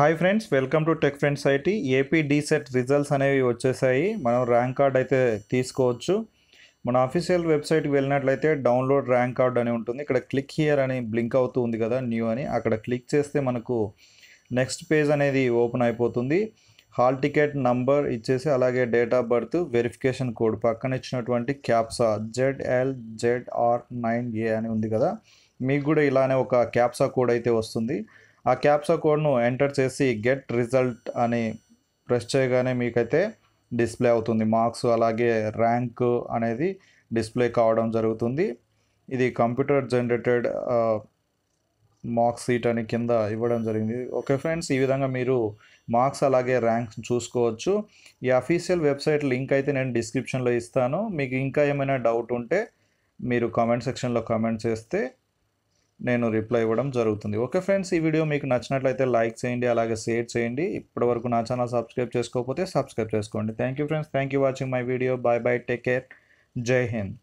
hi friends welcome to tech friends IT AP DEECET results అనేవి వచ్చేసాయి మనం rank card అయితే తీసుకోవచ్చు మన అఫీషియల్ వెబ్సైట్కి వెళ్ళినట్లయితే డౌన్లోడ్ ర్యాంక్ కార్డ్ అని ఉంటుంది ఇక్కడ క్లిక్ హియర్ అని బ్లింక్ అవుతూ ఉంది కదా న్యూ అని అక్కడ క్లిక్ చేస్తే మనకు నెక్స్ట్ పేజ్ అనేది ఓపెన్ అయిపోతుంది హాల్ టికెట్ నంబర్ ఇచ్చేసి అలాగే date of birth verification code పక్కన ఇచ్చినటువంటి captcha ZL ZR nine A అని ఉంది కదా మీకు కూడా ఇలానే ఒక క్యాప్సా కోడ్ అయితే వస్తుంది ఆ క్యాప్సా కోడ్ను ఎంటర్ చేసి గెట్ రిజల్ట్ అని ప్రెస్ చేయగానే మీకైతే డిస్ప్లే అవుతుంది మార్క్స్ అలాగే ర్యాంక్ అనేది డిస్ప్లే కావడం జరుగుతుంది ఇది కంప్యూటర్ జనరేటెడ్ మార్క్స్ సీట్ అని కింద ఇవ్వడం జరిగింది ఓకే ఫ్రెండ్స్ ఈ విధంగా మీరు మార్క్స్ అలాగే ర్యాంక్స్ చూసుకోవచ్చు ఈ అఫీషియల్ వెబ్సైట్ లింక్ అయితే నేను డిస్క్రిప్షన్లో ఇస్తాను మీకు ఇంకా ఏమైనా డౌట్ ఉంటే మీరు కామెంట్ సెక్షన్లో కామెంట్ చేస్తే నేను రిప్లై ఇవ్వడం జరుగుతుంది ఓకే ఫ్రెండ్స్ ఈ వీడియో మీకు నచ్చినట్లయితే లైక్ చేయండి అలాగే షేర్ చేయండి ఇప్పటివరకు నా ఛానల్ సబ్స్క్రైబ్ చేసుకోకపోతే సబ్స్క్రైబ్ చేసుకోండి thank you friends thank you watching my video bye bye take care Jai Hind